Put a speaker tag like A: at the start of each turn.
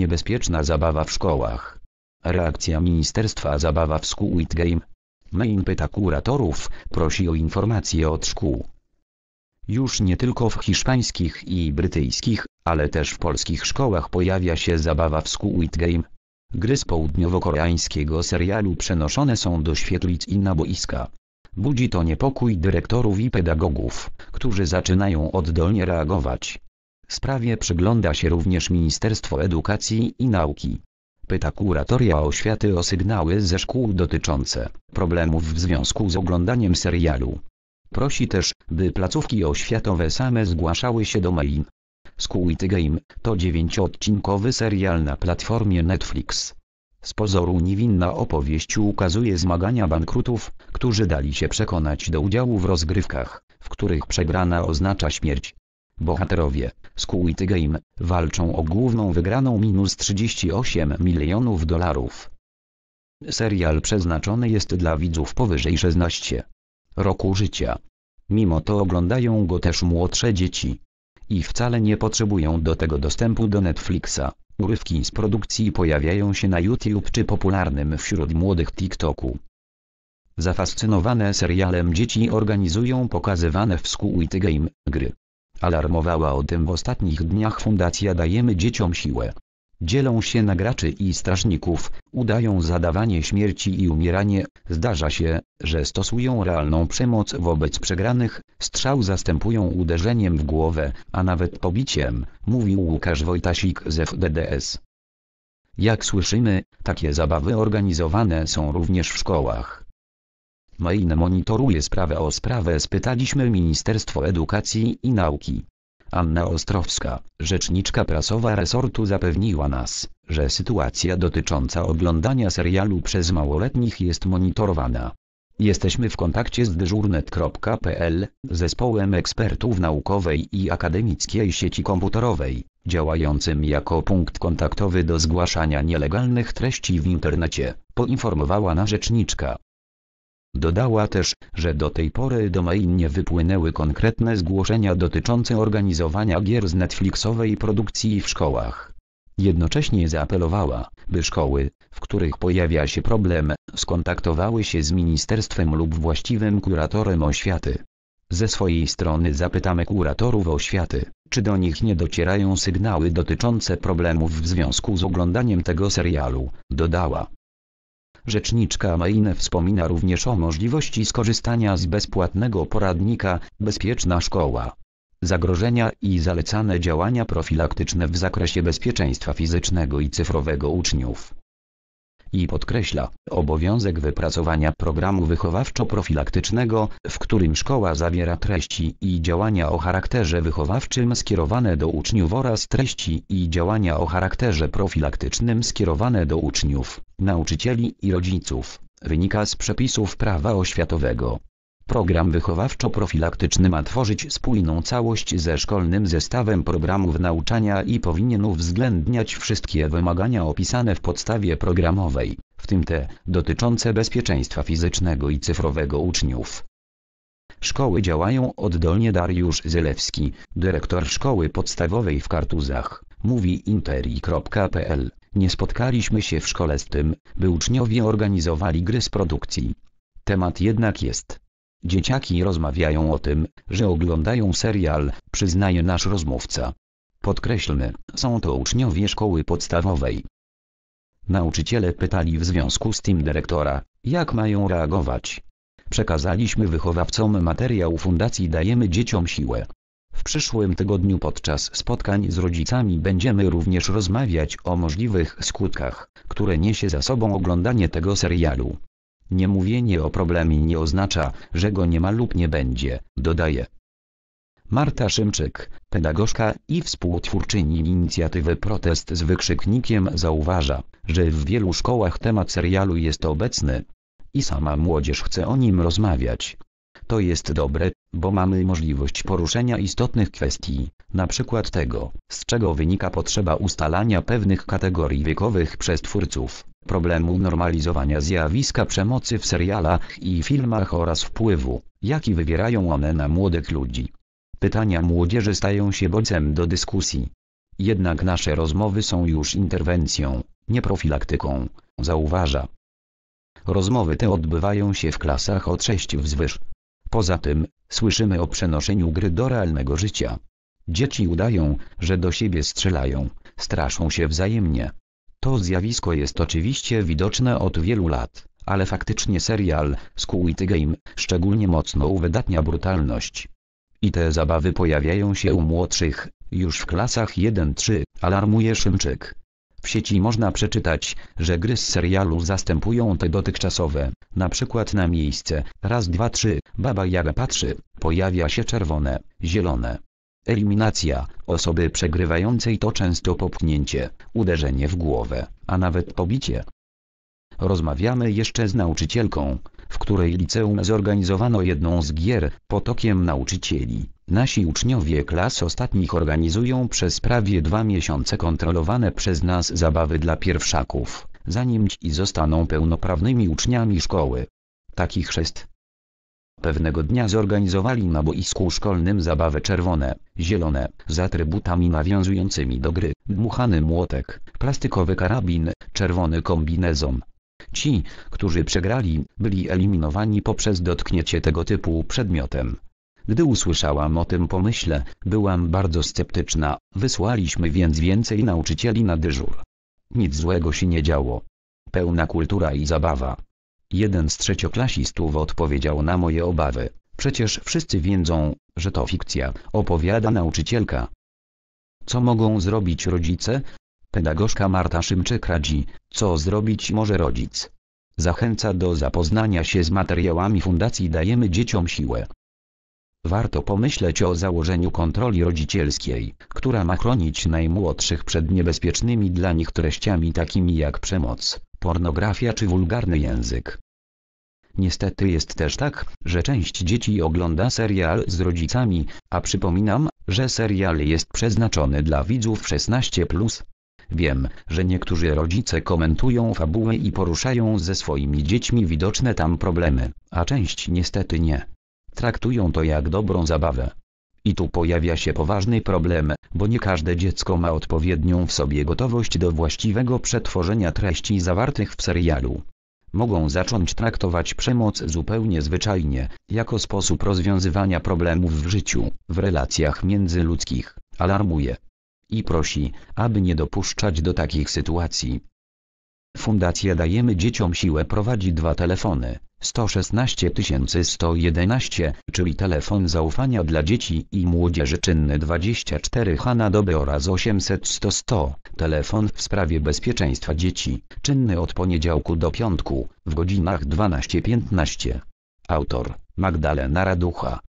A: Niebezpieczna zabawa w szkołach. Reakcja Ministerstwa Zabawa w School Game. Main pyta kuratorów, prosi o informacje od szkół. Już nie tylko w hiszpańskich i brytyjskich, ale też w polskich szkołach pojawia się zabawa w School Game. Gry z południowo-koreańskiego serialu przenoszone są do świetlic i na boiska. Budzi to niepokój dyrektorów i pedagogów, którzy zaczynają oddolnie reagować. Sprawie przygląda się również Ministerstwo Edukacji i Nauki. Pyta kuratoria oświaty o sygnały ze szkół dotyczące problemów w związku z oglądaniem serialu. Prosi też, by placówki oświatowe same zgłaszały się do mail. Squid Game to dziewięcioodcinkowy serial na platformie Netflix. Z pozoru niewinna opowieść ukazuje zmagania bankrutów, którzy dali się przekonać do udziału w rozgrywkach, w których przegrana oznacza śmierć. Bohaterowie, Squid Game, walczą o główną wygraną minus 38 milionów dolarów. Serial przeznaczony jest dla widzów powyżej 16 roku życia. Mimo to oglądają go też młodsze dzieci. I wcale nie potrzebują do tego dostępu do Netflixa. Urywki z produkcji pojawiają się na YouTube czy popularnym wśród młodych TikToku. Zafascynowane serialem dzieci organizują pokazywane w Squid Game gry. Alarmowała o tym w ostatnich dniach Fundacja Dajemy Dzieciom Siłę. Dzielą się na graczy i strażników, udają zadawanie śmierci i umieranie, zdarza się, że stosują realną przemoc wobec przegranych, strzał zastępują uderzeniem w głowę, a nawet pobiciem, mówił Łukasz Wojtasik z FDDS. Jak słyszymy, takie zabawy organizowane są również w szkołach. Main monitoruje sprawę o sprawę spytaliśmy Ministerstwo Edukacji i Nauki. Anna Ostrowska, rzeczniczka prasowa resortu zapewniła nas, że sytuacja dotycząca oglądania serialu przez małoletnich jest monitorowana. Jesteśmy w kontakcie z dyżurnet.pl, zespołem ekspertów naukowej i akademickiej sieci komputerowej, działającym jako punkt kontaktowy do zgłaszania nielegalnych treści w internecie, poinformowała narzeczniczka. Dodała też, że do tej pory do mail nie wypłynęły konkretne zgłoszenia dotyczące organizowania gier z Netflixowej produkcji w szkołach. Jednocześnie zaapelowała, by szkoły, w których pojawia się problem, skontaktowały się z ministerstwem lub właściwym kuratorem oświaty. Ze swojej strony zapytamy kuratorów oświaty, czy do nich nie docierają sygnały dotyczące problemów w związku z oglądaniem tego serialu, dodała. Rzeczniczka Maine wspomina również o możliwości skorzystania z bezpłatnego poradnika Bezpieczna Szkoła. Zagrożenia i zalecane działania profilaktyczne w zakresie bezpieczeństwa fizycznego i cyfrowego uczniów i podkreśla obowiązek wypracowania programu wychowawczo-profilaktycznego, w którym szkoła zawiera treści i działania o charakterze wychowawczym skierowane do uczniów oraz treści i działania o charakterze profilaktycznym skierowane do uczniów nauczycieli i rodziców, wynika z przepisów prawa oświatowego. Program wychowawczo-profilaktyczny ma tworzyć spójną całość ze szkolnym zestawem programów nauczania i powinien uwzględniać wszystkie wymagania opisane w podstawie programowej, w tym te dotyczące bezpieczeństwa fizycznego i cyfrowego uczniów. Szkoły działają oddolnie Dariusz Zylewski, dyrektor szkoły podstawowej w Kartuzach mówi interi.pl. Nie spotkaliśmy się w szkole z tym, by uczniowie organizowali gry z produkcji. Temat jednak jest. Dzieciaki rozmawiają o tym, że oglądają serial, przyznaje nasz rozmówca. Podkreślmy, są to uczniowie szkoły podstawowej. Nauczyciele pytali w związku z tym dyrektora, jak mają reagować. Przekazaliśmy wychowawcom materiał fundacji Dajemy Dzieciom Siłę. W przyszłym tygodniu podczas spotkań z rodzicami będziemy również rozmawiać o możliwych skutkach, które niesie za sobą oglądanie tego serialu. Nie mówienie o problemie nie oznacza, że go nie ma lub nie będzie, dodaje. Marta Szymczyk, pedagogzka i współtwórczyni inicjatywy Protest z wykrzyknikiem zauważa, że w wielu szkołach temat serialu jest obecny. I sama młodzież chce o nim rozmawiać. To jest dobre, bo mamy możliwość poruszenia istotnych kwestii, na przykład tego, z czego wynika potrzeba ustalania pewnych kategorii wiekowych przez twórców, problemu normalizowania zjawiska przemocy w serialach i filmach oraz wpływu, jaki wywierają one na młodych ludzi. Pytania młodzieży stają się bodźcem do dyskusji. Jednak nasze rozmowy są już interwencją, nie profilaktyką, zauważa. Rozmowy te odbywają się w klasach od 6 wzwyż. Poza tym, słyszymy o przenoszeniu gry do realnego życia. Dzieci udają, że do siebie strzelają, straszą się wzajemnie. To zjawisko jest oczywiście widoczne od wielu lat, ale faktycznie serial Squid Game szczególnie mocno uwydatnia brutalność. I te zabawy pojawiają się u młodszych, już w klasach 1-3, alarmuje Szymczyk. W sieci można przeczytać, że gry z serialu zastępują te dotychczasowe, na przykład na miejsce, raz dwa trzy, baba jaga patrzy, pojawia się czerwone, zielone. Eliminacja, osoby przegrywającej to często popchnięcie, uderzenie w głowę, a nawet pobicie. Rozmawiamy jeszcze z nauczycielką, w której liceum zorganizowano jedną z gier, potokiem nauczycieli. Nasi uczniowie klas ostatnich organizują przez prawie dwa miesiące kontrolowane przez nas zabawy dla pierwszaków, zanim ci zostaną pełnoprawnymi uczniami szkoły. Taki chrzest. Pewnego dnia zorganizowali na boisku szkolnym zabawę czerwone, zielone, z atrybutami nawiązującymi do gry, dmuchany młotek, plastikowy karabin, czerwony kombinezon, Ci, którzy przegrali, byli eliminowani poprzez dotknięcie tego typu przedmiotem. Gdy usłyszałam o tym pomyśle, byłam bardzo sceptyczna, wysłaliśmy więc więcej nauczycieli na dyżur. Nic złego się nie działo. Pełna kultura i zabawa. Jeden z trzecioklasistów odpowiedział na moje obawy. Przecież wszyscy wiedzą, że to fikcja, opowiada nauczycielka. Co mogą zrobić rodzice, Pedagogzka Marta Szymczyk-Radzi, co zrobić może rodzic. Zachęca do zapoznania się z materiałami Fundacji Dajemy Dzieciom Siłę. Warto pomyśleć o założeniu kontroli rodzicielskiej, która ma chronić najmłodszych przed niebezpiecznymi dla nich treściami takimi jak przemoc, pornografia czy wulgarny język. Niestety jest też tak, że część dzieci ogląda serial z rodzicami, a przypominam, że serial jest przeznaczony dla widzów 16+, Wiem, że niektórzy rodzice komentują fabułę i poruszają ze swoimi dziećmi widoczne tam problemy, a część niestety nie. Traktują to jak dobrą zabawę. I tu pojawia się poważny problem, bo nie każde dziecko ma odpowiednią w sobie gotowość do właściwego przetworzenia treści zawartych w serialu. Mogą zacząć traktować przemoc zupełnie zwyczajnie, jako sposób rozwiązywania problemów w życiu, w relacjach międzyludzkich, alarmuje i prosi, aby nie dopuszczać do takich sytuacji. Fundacja Dajemy Dzieciom Siłę prowadzi dwa telefony 116 111, czyli telefon zaufania dla dzieci i młodzieży czynny 24 h na dobę oraz 800 100 100, telefon w sprawie bezpieczeństwa dzieci, czynny od poniedziałku do piątku, w godzinach 12-15. Autor Magdalena Raducha